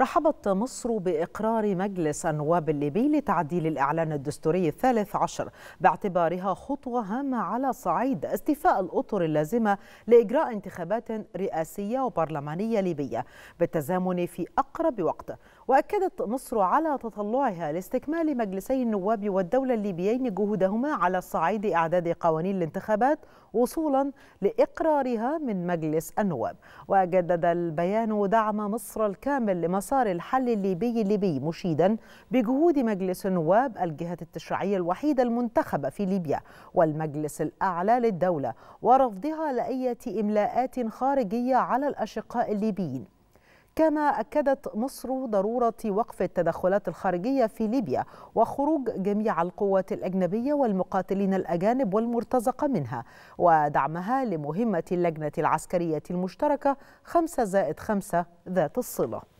رحبت مصر بإقرار مجلس النواب الليبي لتعديل الإعلان الدستوري الثالث عشر باعتبارها خطوة هامة على صعيد استيفاء الأطر اللازمة لإجراء انتخابات رئاسية وبرلمانية ليبية بالتزامن في أقرب وقت وأكدت مصر على تطلعها لاستكمال مجلسي النواب والدولة الليبيين جهودهما على صعيد إعداد قوانين الانتخابات وصولا لإقرارها من مجلس النواب وجدد البيان دعم مصر الكامل لمصر مسار الحل الليبي الليبي مشيدا بجهود مجلس النواب الجهة التشريعية الوحيدة المنتخبة في ليبيا والمجلس الأعلى للدولة ورفضها لأية إملاءات خارجية على الأشقاء الليبيين كما أكدت مصر ضرورة وقف التدخلات الخارجية في ليبيا وخروج جميع القوات الأجنبية والمقاتلين الأجانب والمرتزقة منها ودعمها لمهمة اللجنة العسكرية المشتركة 5 زائد 5 ذات الصلة